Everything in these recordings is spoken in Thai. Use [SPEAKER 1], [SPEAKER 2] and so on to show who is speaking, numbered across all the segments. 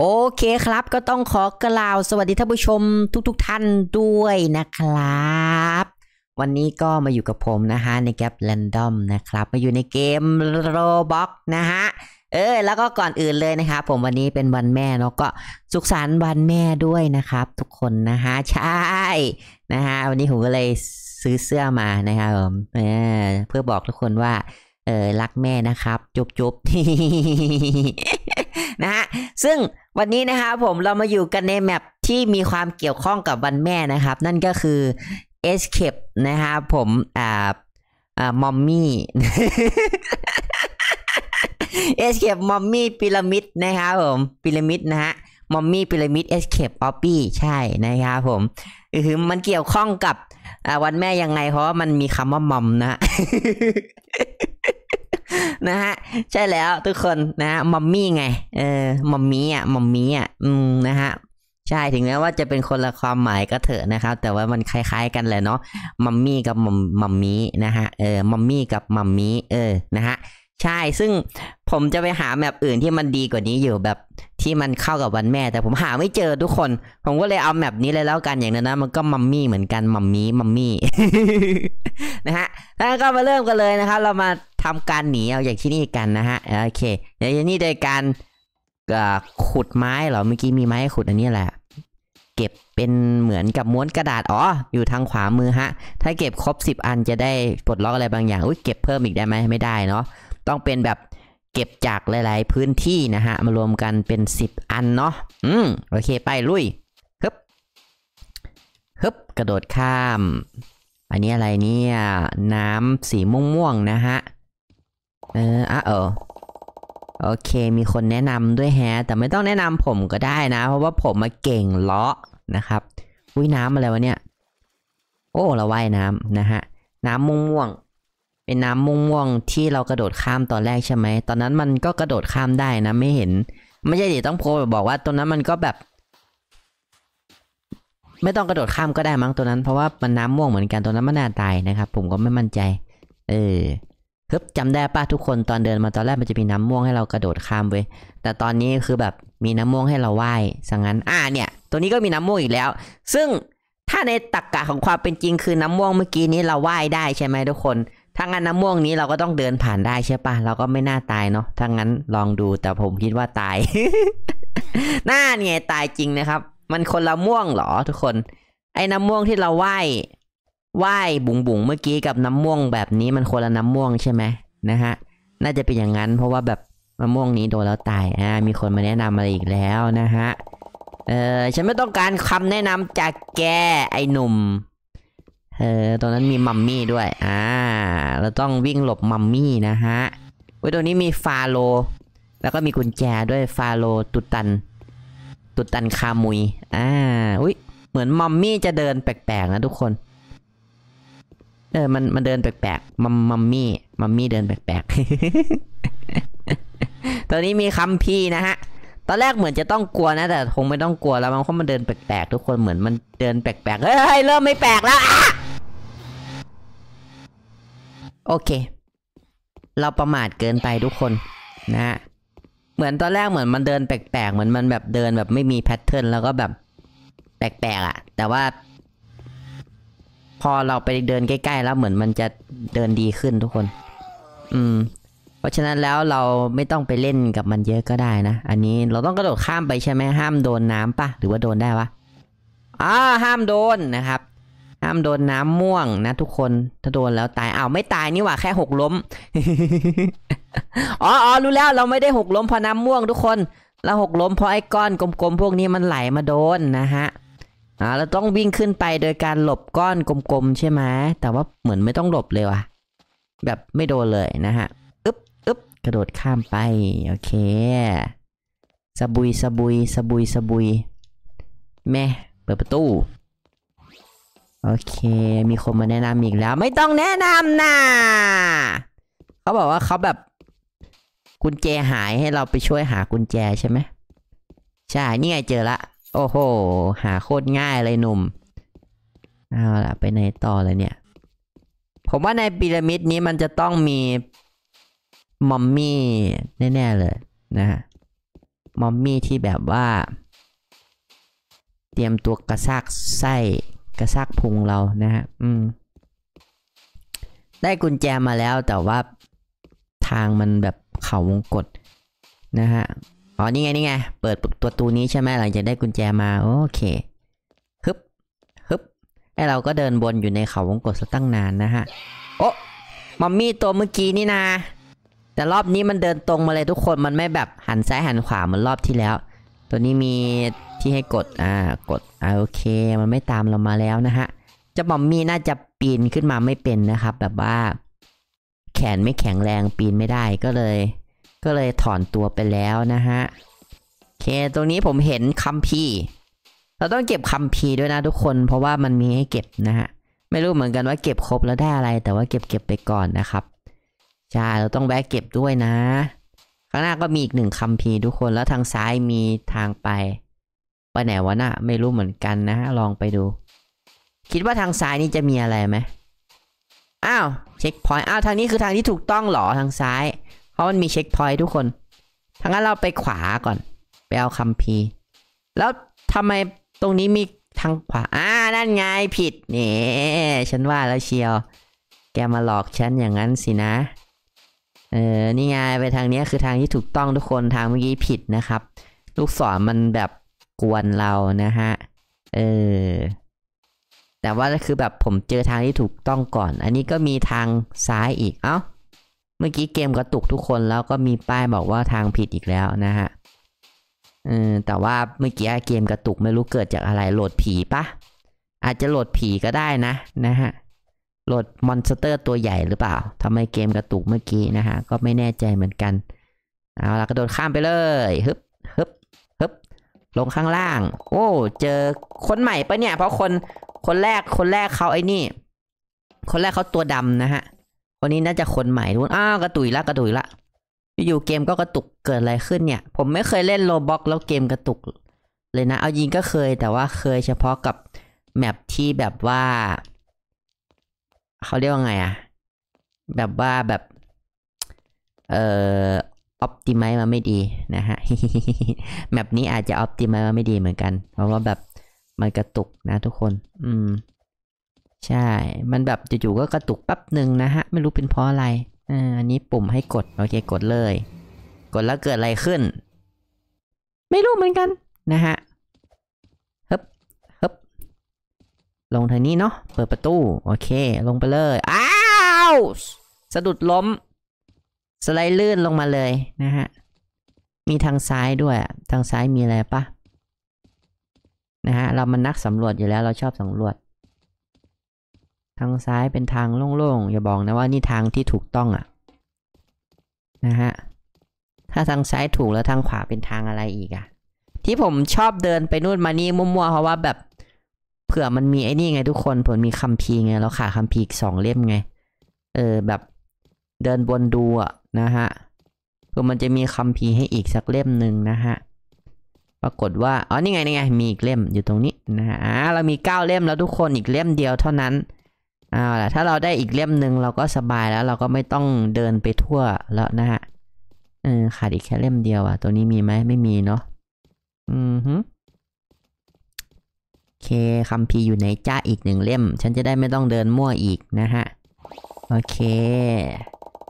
[SPEAKER 1] โอเคครับก็ต้องขอกล่าวสวัสดีท่านผู้ชมทุกๆทท่านด้วยนะครับ วันนี้ก็มาอยู่กับผมนะฮะในแกลบแรนดอมนะครับมาอยู่ในเกมโรบ็อกนะฮะเออแล้วก็ก่อนอื่นเลยนะครับผมวันนี้เป็นวันแม่เนาะก็สุขสันต์วันแม่ด้วยนะครับทุกคนนะฮะใช่นะฮะวันนี้ผมก็เลยซื้อเสื้อมานะครับผมเเพื่อบอกทุกคนว่าเออรักแม่นะครับ จุบจุบนะฮะซึ่งวันนี้นะคะผมเรามาอยู่กันในแมปที่มีความเกี่ยวข้องกับวันแม่นะครับ นั่นก็คือ Escape นะครับผมอ่าอ่ามอมมี่เอสเคปมอมมี่พีระมิดนะครับผมพีระมิดนะฮะมอมมี่พีระมิดเอสเคปออปปี้ใช่นะครับผม คือมันเกี่ยวข้องกับวันแม่ยังไงเพราะว่ามันมีคำว่ามอมนะนะฮะใช่แล้วทุกคนนะมัมมี่ไงเออมัมมี่อ่ะมัมมี่อ่ะอืมนะฮะใช่ถึงแม้ว่าจะเป็นคนละความหมายก็เถอะนะครับแต่ว่ามันคล้ายๆกันแหละเนาะมัมมี่กับมัมมัมมี่นะฮะเออมัมมี่กับมัมมี่เออนะฮะใช่ซึ่งผมจะไปหาแบบอื่นที่มันดีกว่านี้อยู่แบบที่มันเข้ากับวันแม่ แต่ผมหาไม่เจอทุกคน ผมก็เลยเอาแมปนี้เลยแล้วกันอย่างนั้นนะ มันก็มัมมี่เหมือนกันมัมมี่มัมมี่นะฮะแล้วก็มาเริ่มกันเลยนะครับเรามาทำการหนีเอาอย่างที่นี่กันนะฮะโอเคเดี๋ยวนี้โดยการขุดไม้เหรอเมื่อกี้มีไม้ขุดอันนี้แหละ เก็บเป็นเหมือนกับม้วนกระดาษอ๋อ อยู่ทางขวามือฮะ ถ้าเก็บครบ 10อันจะได้ปลดล็อกอะไรบางอย่างอุ้ยเก็บเพิ่มอีกได้ไหมไม่ได้เนาะต้องเป็นแบบเก็บจากหลาย ๆ พื้นที่นะฮะ มารวมกันเป็น 10 อันเนาะ อืมโอเคไป ลุยฮึบฮึบ กระโดดข้าม อันนี้อะไรเนี่ย น้ำสีม่วงๆนะฮะ เอออ่ะเออโอเคมีคนแนะนำด้วยแฮะแต่ไม่ต้องแนะนำผมก็ได้นะ เพราะว่าผมมาเก่งเลาะนะครับ อุ้ยน้ำอะไรวะเนี่ย โอ้ เราว่ายน้ำนะฮะ น้ำม่วงเป็นน้ำม่วงๆที่เรากระโดดข้ามตอนแรกใช่ไหม ตอนนั้นมันก็กระโดดข้ามได้นะ ไม่เห็น ไม่ใช่ดิต้องโพบอกว่าตรงนั้นมันก็แบบ ไม่ต้องกระโดดข้ามก็ได้มั้งตัวนั้น เพราะว่ามันน้ำม่วงเหมือนกันตัวนั้นมันน่าตายนะครับ ผมก็ไม่มั่นใจ เออฮึบจาได้ป่ะทุกคน ตอนเดินมาตอนแรกมันจะมีน้ำม่วงให้เรากระโดดข้ามเว้ย แต่ตอนนี้คือแบบมีน้ำม่วงให้เราไหว้สังนั้น อ่าเนี่ย ตัวนี้ก็มีน้ำม่วงอีกแล้ว ซึ่งถ้าในตรรกกะของความเป็นจริง คือน้ำม่วงเมื่อกี้นี้เราไหว้ได้ ใช่ไหมทุกคนถ้างั้นน้ำม่วงนี้เราก็ต้องเดินผ่านได้ใช่ปะเราก็ไม่น่าตายเนาะถ้างั้นลองดูแต่ผมคิดว่าตายน่าเนี่ยตายจริงนะครับ มันคนละม่วงหรอทุกคน ไอ้น้ำม่วงที่เราไหว้ ไหว้บุ๋งบุ๋งเมื่อกี้กับน้ำม่วงแบบนี้ มันคนละน้ำม่วงใช่ไหมนะฮะ น่าจะเป็นอย่างนั้น เพราะว่าแบบมะม่วงนี้โดนแล้วตาย อ่า มีคนมาแนะนำอะไรอีกแล้วนะฮะ เออฉันไม่ต้องการคำแนะนำจากแก ไอ้หนุ่มเออตรงนั้นมีมัมมี่ด้วย อ่า เราต้องวิ่งหลบมัมมี่นะฮะไว้ตรงนี้มีฟาโล แล้วก็มีกุญแจด้วยฟาโลตุตัน ตุตันคามุย อ่า อุ้ยเหมือนมัมมี่จะเดินแปลกๆนะทุกคน เออ มัน มันเดินแปลกๆมัมมัมมี่ มัมมี่เดินแปลกๆตอนนี้มีคัมพีนะฮะ ตอนแรกเหมือนจะต้องกลัวนะ แต่คงไม่ต้องกลัวแล้วมันเพราะมันเดินแปลกๆ ทุกคน เหมือนมันเดินแปลกๆเฮ้ย เริ่มไม่แปลกแล้วโอเค เราประมาทเกินไปทุกคน นะ เหมือนตอนแรกเหมือนมันเดินแปลกๆ เหมือนมันแบบเดินแบบไม่มีแพทเทิร์นแล้วก็แบบแปลกๆอะ่ะ แต่ว่า พอเราไปเดินใกล้ ๆ แล้วเหมือนมันจะเดินดีขึ้นทุกคน อืม เพราะฉะนั้นแล้วเราไม่ต้องไปเล่นกับมันเยอะก็ได้นะ อันนี้เราต้องกระโดดข้ามไปใช่ไหม ห้ามโดนน้ำปะหรือว่าโดนได้วะอ่า ห้ามโดนนะครับห้ามโดนน้ำม่วงนะ ทุกคน ถ้าโดนแล้วตายอ้าว ไม่ตายนี่หว่าแค่หกล้มอ๋ออรู้แล้วเราไม่ได้หกล้มเพราะน้ำม่วงทุกคนเราหกล้มเพราะไอ้ก้อนกลมๆพวกนี้มันไหลมาโดนนะฮะอ่าเราต้องวิ่งขึ้นไปโดยการหลบก้อนกลมๆใช่ไหมแต่ว่าเหมือนไม่ต้องหลบเลยว่ะ แบบไม่โดนเลยนะฮะอึ๊บอึ๊บกระโดดข้ามไปโอเคสบุยสบุยสบุยสบุยแม่เปิดประตูโอเค มีคนมาแนะนำอีกแล้ว ไม่ต้องแนะนำนะเขาบอกว่าเขาแบบกุญแจหายให้เราไปช่วยหากุญแจใช่ไหมใช่ นี่ไง เจอละ โอ้โหหาโคตรง่ายเลยหนุ่ม เอาละไปไหนต่อเลยเนี่ย ผมว่าในพีระมิดนี้มันจะต้องมีมอมมี่แน่ๆเลยนะฮะมอมมี่ที่แบบว่า เตรียมตัวกระซากไส้กระซักพุงเรานะฮะ อืม ได้กุญแจมาแล้วแต่ว่า ทางมันแบบเขาวงกฏนะฮะอ๋อ นี่ไงนี่ไง เปิดตัวตูนี้ใช่ไหมหลังจากได้กุญแจมาโอเค ฮึบ ฮึบไอเราก็เดินบนอยู่ในเขาวงกฏซะตั้งนานนะฮะ โอ้มัมมี่ตัวเมื่อกี้นี่นาแต่รอบนี้มันเดินตรงมาเลยทุกคนมันไม่แบบหันซ้ายหันขวาเหมือนรอบที่แล้วตัวนี้มีที่ให้กด อ่า กดอ่าโอเค มันไม่ตามเรามาแล้วนะฮะจะบอมมี่น่าจะปีนขึ้นมาไม่เป็นนะครับ แบบว่า แขนไม่แข็งแรงปีนไม่ได้ก็เลย ก็เลยถอนตัวไปแล้วนะฮะโอเค ตรงนี้ผมเห็นคัมพีเราต้องเก็บคัมพีด้วยนะทุกคน เพราะว่ามันมีให้เก็บนะฮะไม่รู้เหมือนกันว่า เก็บครบแล้วได้อะไร แต่ว่าเก็บเก็บไปก่อนนะครับ ใช่ เราต้องแวะเก็บด้วยนะข้างหน้าก็มีอีกหนึ่งคำพีทุกคนแล้วทางซ้ายมีทางไปไปไหนวะน่ะไม่รู้เหมือนกันนะลองไปดู คิดว่าทางซ้ายนี่จะมีอะไรไหมอ้าวเช็คพอยต์อ้าวทางนี้คือทางที่ถูกต้องหรอทางซ้าย เพราะมันมีเช็คพอยต์ทุกคนทางนั้นเราไปขวาก่อน ไปเอาคำพีแล้วทำไมตรงนี้มีทางขวาอ่านั่นไงผิดเนี่ฉันว่าแล้วเชียว แกมาหลอกฉันอย่างนั้นสินะเออ นี่ไงไปทางนี้คือทางที่ถูกต้องทุกคนทางเมื่อกี้ผิดนะครับ ลูกศรมันแบบกวนเรานะฮะเออแต่ว่าคือแบบผมเจอทางที่ถูกต้องก่อน อันนี้ก็มีทางซ้ายอีกเอา้าเมื่อกี้เกมกระตุกทุกคนแล้วก็มีป้ายบอกว่าทางผิดอีกแล้วนะฮะเออแต่ว่าเมื่อกี้เกมกระตุกไม่รู้เกิดจากอะไรโหลดผีปะอาจจะโหลดผีก็ได้นะนะฮะโหลดมอนสเตอร์ตัวใหญ่หรือเปล่าทำไมเกมกระตุกเมื่อกี้นะฮะ ก็ไม่แน่ใจเหมือนกัน เอาละกระโดดข้ามไปเลยฮึบฮึบฮึบลงข้างล่าง โอ้ เจอคนใหม่ปะเนี่ย เพราะคนคนแรกคนแรกเขาไอ้นี่ คนแรกเขาตัวดำนะฮะคนนี้น่าจะคนใหม่ทุกอ้าวกระตุยละกระตุยละอยู่เกมก็กระตุกเกิดอะไรขึ้นเนี่ย ผมไม่เคยเล่นโลบ็อกแล้วเกมกระตุกเลยนะเอายิงก็เคยแต่ว่าเคยเฉพาะกับแมปที่แบบว่าเขาเรียกว่าไงอะแบบว่าแบบ เอ่อ ออปติไมมาไม่ดีนะฮะ แมปนี้อาจจะออปติไมมาไม่ดีเหมือนกัน เพราะว่าแบบ มันกระตุกนะ ทุกคน อืม ใช่ มันแบบจู่ๆก็กระตุกแป๊บหนึ่งนะฮะ ไม่รู้เป็นเพราะอะไร อ่า อันนี้ปุ่มให้กด โอเค กดเลย กดแล้วเกิดอะไรขึ้น ไม่รู้เหมือนกัน นะฮะลงทางนี้เนาะเปิดประตูโอเคลงไปเลยอ้าวสะดุดล้มสไลด์ลื่นลงมาเลยนะฮะมีทางซ้ายด้วยทางซ้ายมีอะไรปะนะฮะเรามันนักสำรวจอยู่แล้วเราชอบสำรวจ ทางซ้ายเป็นทางโล่งๆ อย่าบอกนะว่านี่ทางที่ถูกต้องอะนะฮะถ้าทางซ้ายถูกแล้วทางขวาเป็นทางอะไรอีกอะที่ผมชอบเดินไปนู่นมานี่มั่วๆเพราะว่าแบบเผื่อมันมีไอ้นี่ไงทุกคนผลมีคัมภีร์ไงเราขาดคัมภีร์สองเล่มไง เออแบบเดินบนดูอะนะฮะเผื่อมันจะมีคัมภีร์ให้อีกสักเล่มหนึ่งนะฮะปรากฏว่าอ๋อนี่ไงนี่ไง มีอีกเล่มอยู่ตรงนี้นะฮะ เรามีเก้าเล่มแล้วทุกคนอีกเล่มเดียวเท่านั้นเอาล่ะถ้าเราได้อีกเล่มหนึ่งเราก็สบายแล้ว เราก็ไม่ต้องเดินไปทั่วแล้วนะฮะเออขาดอีกแค่เล่มเดียวอ่ะตัวนี้มีไหมไม่มีเนาะอือือเคคำพีอยู่ในจ้าอีกหนึ่งเล่ม ฉันจะได้ไม่ต้องเดินมั่วอีกนะฮะโอเค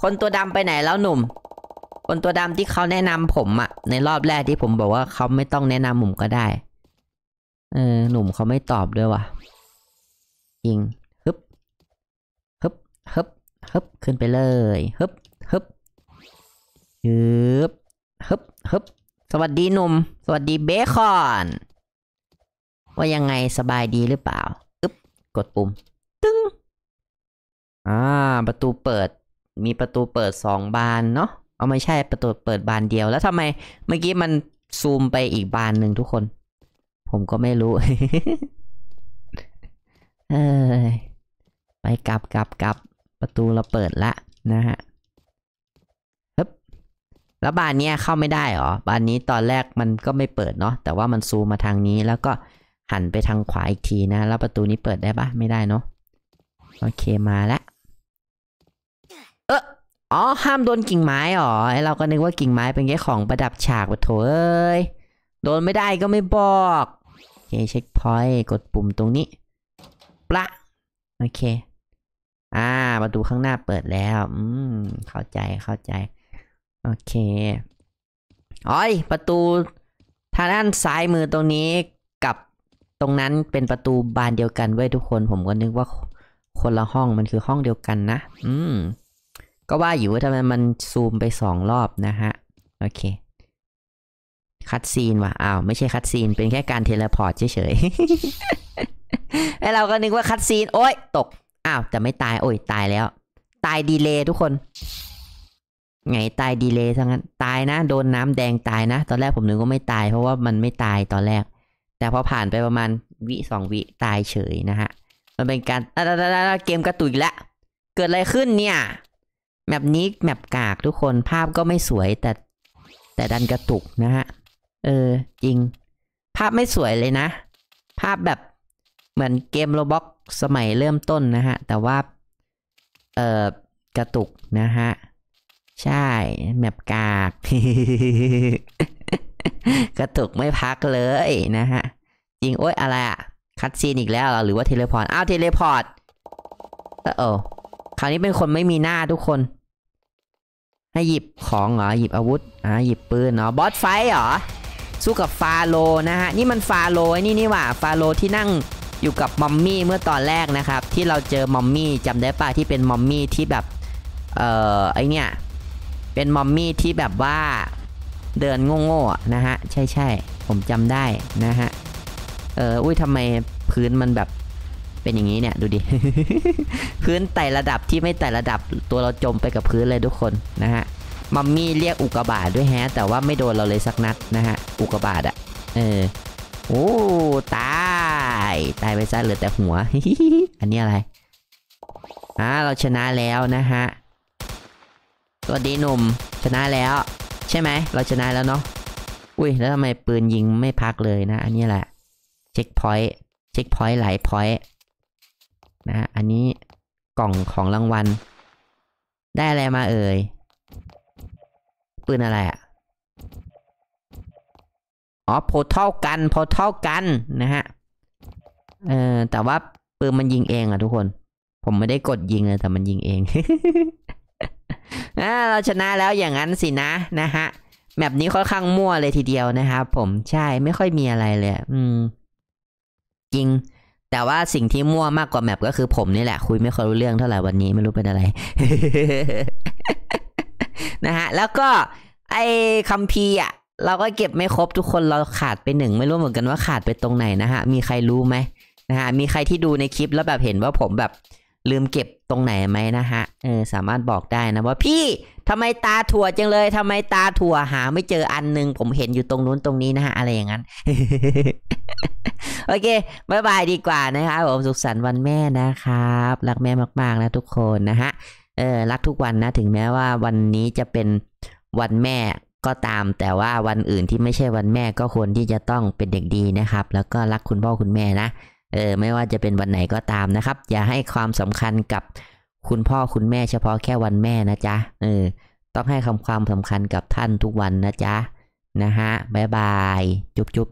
[SPEAKER 1] คนตัวดำไปไหนแล้วหนุ่ม คนตัวดำที่เขาแนะนำผมอะในรอบแรกที่ผมบอกว่าเขาไม่ต้องแนะนำ่มก็ได้เออหนุ่มเขาไม่ตอบด้วยว่ะยิงฮึบฮึบฮึบฮึบขึ้นไปเลยฮึบฮึบฮึบฮึบฮึบ สวัสดีหนุ่ม สวัสดีเบคอนว่ายังไงสบายดีหรือเปล่าอึ๊บ กดปุ่ม ตึ้ง อ่า ประตูเปิด มีประตูเปิดสองบานเนาะเอาไม่ใช่ประตูเปิดบานเดียว แล้วทำไมเมื่อกี้มันซูมไปอีกบานหนึ่งทุกคน ผมก็ไม่รู้เออไปกลับกลับกลับ ประตูเราเปิดละ นะฮะึบแล้วบานนี้เข้าไม่ได้หรอ บานนี้ตอนแรกมันก็ไม่เปิดเนาะ แต่ว่ามันซูมมาทางนี้แล้วก็หันไปทางขวาอีกทีนะแล้วประตูนี้เปิดได้ปะไม่ได้เนาะโอเคมาละเอออ๋อ ห้ามโดนกิ่งไม้อ๋อเราก็นึกว่ากิ่งไม้เป็นแค่ของประดับฉากปะโถเอ้ย โดนไม่ได้ก็ไม่บอกโอเคเช็คพอยต์กดปุ่มตรงนี้ ปละโอเคอ่าประตูข้างหน้าเปิดแล้ว อืม เข้าใจเข้าใจ โอเคอ้อยประตูทางด้านซ้ายมือตรงนี้กับตรงนั้นเป็นประตูบานเดียวกันเว้ยทุกคน ผมก็นึกว่าคนละห้องมันคือห้องเดียวกันนะ อืม ก็ว่าอยู่ว่าทำไมมันซูมไปสองรอบนะฮะ โอเคคัดซีนว่ะ อ้าว ไม่ใช่คัดซีนเป็นแค่การเทเลพอร์ตเฉยๆไอเราก็นึกว่าคัดซีน โอ้ย ตก อ้าวแต่ไม่ตาย โอ้ย ตายแล้ว ตายดีเลยทุกคน ไงตายดีเลยทั้งนั้น ตายนะ โดนน้ำแดงตายนะตอนแรกผมนึกว่าไม่ตาย เพราะว่ามันไม่ตายตอนแรกแต่พอผ่านไปประมาณวิสองวิตายเฉยนะฮะมันเป็นการเกมกระตุยละเกิดอะไรขึ้นเนี่ยแมปนี้แมปกากทุกคน ภาพก็ไม่สวยแต่ แต่ดันกระตุกนะฮะ เออ จริง ภาพไม่สวยเลยนะ ภาพแบบ เหมือนเกมโรบ็อกสมัยเริ่มต้นนะฮะ แต่ว่าเออกระตุกนะฮะใช่ แมปกากกระตุกไม่พักเลยนะฮะ จริงโอ๊ยอะไรอะคัดซีนอีกแล้วหรือว่าเทเลพอร์ตอ้าวเทเลพอร์ตโอ้คราวนี้เป็นคนไม่มีหน้าทุกคน ให้หยิบของเหรอหยิบอาวุธอ่าหยิบปืนเนาะบอสไฟเหรอสู้กับฟาโล นะฮะ นี่มันฟาโลนี่นี่ว่าฟาโลที่นั่งอยู่กับมัมมี่เมื่อตอนแรกนะครับที่เราเจอมัมมี่จำได้ป่ะที่เป็นมัมมี่ที่แบบเอ่อไอเนี่ยเป็นมัมมี่ที่แบบว่าเดินโง่ๆนะฮะ ใช่ใช่ผมจำได้นะฮะ เออ อุ้ยทำไมพื้นมันแบบเป็นอย่างนี้เนี่ย ดูดิ พื้นไต่ระดับที่ไม่ไต่ระดับตัวเราจมไปกับพื้นเลยทุกคนนะฮะมัมมี่เรียกอุกกาบาตด้วยแฮะ แต่ว่าไม่โดนเราเลยสักนัดนะฮะ อุกกาบาตอะ เออ โอ้ ตาย ตายไปซะเหลือแต่หัว อันนี้อะไรอ่าเราชนะแล้วนะฮะ สวัสดีหนุ่ม ชนะแล้วช่ไหมเราชนะแล้วเนาะ อุ้ย แล้วทำไมปืนยิงไม่พักเลยนะ อันนี้แหละ เช็คพอยต์ เช็คพอยต์ หลายพอยต์ นะอันนี้กล่องของรางวัล ได้อะไรมา เอ่ย ปืนอะไรอะ่ะ อ๋อโพเท่ากันโพเท่ากัน นะฮะ เออแต่ว่าปืนมันยิงเองอะทุกคน ผมไม่ได้กดยิงเลย แต่มันยิงเองอ่าเราชนะแล้วอย่างนั้นสินะนะฮะ แมปนี้ค่อนข้างมั่วเลยทีเดียวนะครับผมใช่ไม่ค่อยมีอะไรเลยอืมจริง แต่ว่าสิ่งที่มั่วมากกว่าแมปก็คือผมนี่แหละ คุยไม่ค่อยรู้เรื่องเท่าไหร่วันนี้ไม่รู้เป็นอะไร นะฮะแล้วก็ ไอคัมพีอ่ะ เราก็เก็บไม่ครบทุกคนเราขาดไปหนึ่ง ไม่รู้เหมือนกันว่าขาดไปตรงไหนนะฮะ มีใครรู้ไหมนะฮะมีใครที่ดูในคลิปแล้วแบบเห็นว่าผมแบบลืมเก็บตรงไหนไหมนะฮะ เออ สามารถบอกได้นะว่า พี่ทำไมตาถั่วจังเลย ทำไมตาถั่วหาไม่เจออันนึง ผมเห็นอยู่ตรงนู้นตรงนี้นะฮะ อะไรอย่างนั้น โอเคบายบาย ดีกว่านะครับผมสุขสันต์วันแม่นะครับ รักแม่มากๆนะทุกคนนะฮะ เออ รักทุกวันนะ ถึงแม้ว่าวันนี้จะเป็นวันแม่ก็ตาม แต่ว่าวันอื่นที่ไม่ใช่วันแม่ก็ควรที่จะต้องเป็นเด็กดีนะครับ แล้วก็รักคุณพ่อคุณแม่นะเออไม่ว่าจะเป็นวันไหนก็ตามนะครับ อย่าให้ความสำคัญกับคุณพ่อคุณแม่เฉพาะแค่วันแม่นะจ๊ะเออ ต้องให้คำความสำคัญกับท่านทุกวันนะจ๊ะนะฮะ บ๊ายบาย จุ๊บจุ๊บ